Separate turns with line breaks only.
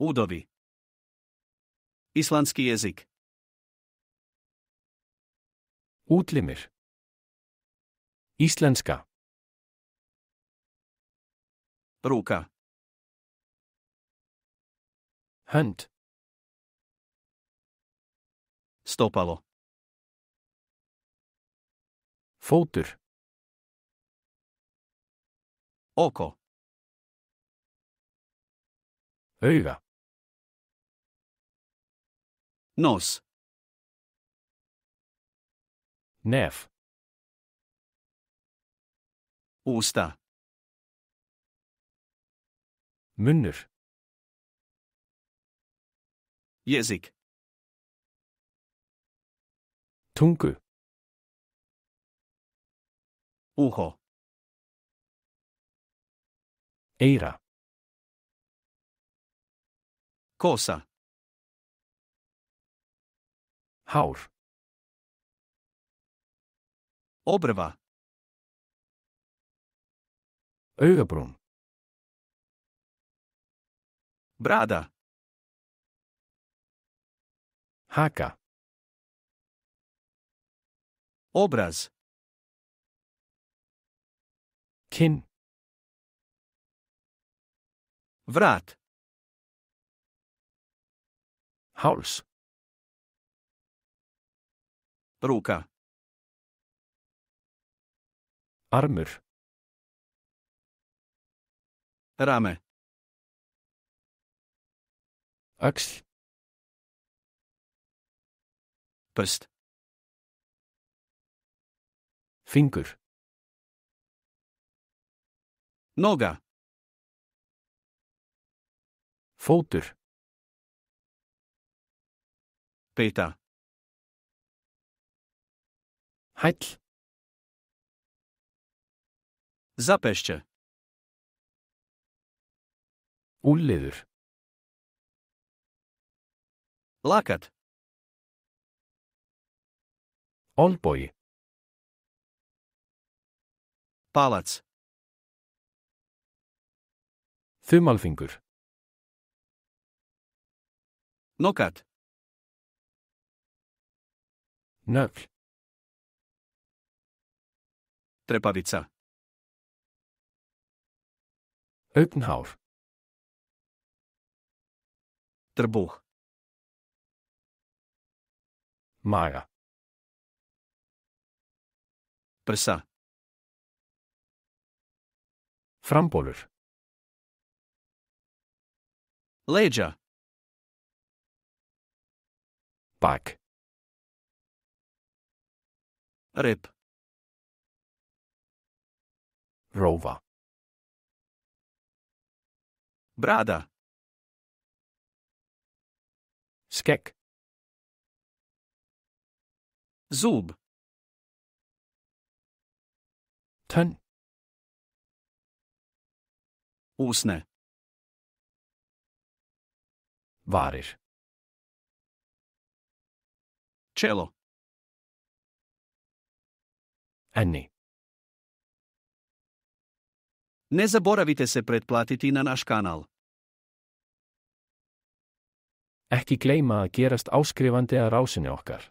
Udovi. Islandski jezik. Útlimir. Íslenska. Ruka. Hönd. Stopalo. Fótur. Oko. Auga. Nos. Nef. Osta. m ü n d e r Jezik. Tunku. e Oho. Eira. Cosa? Hár. Óbrefa. Augabrún. Brada. Haka. Obraz. Kinn. Vrat. Háls. Brúka. Armur. Rame. Öxl. Pöst. Fingur. Noga. Fótur. Beta. Hæll. Zapeście. Úlliður. Lakat. Olbogi. Palac. Þumalfingur. Nokat. Nöfl. Trepavica. Eupenhauf. Trbuch. Maja. Prsa. Frampoller. Leđa. Pak. Rep. Rova. Brada. Skek. Zub. Ten. Usne. Variš. Čelo. Annie. Ne zaboravite se pretplatiti na naš kanal. Ekki gleima að gerast áskrifandi að rásinni okkar.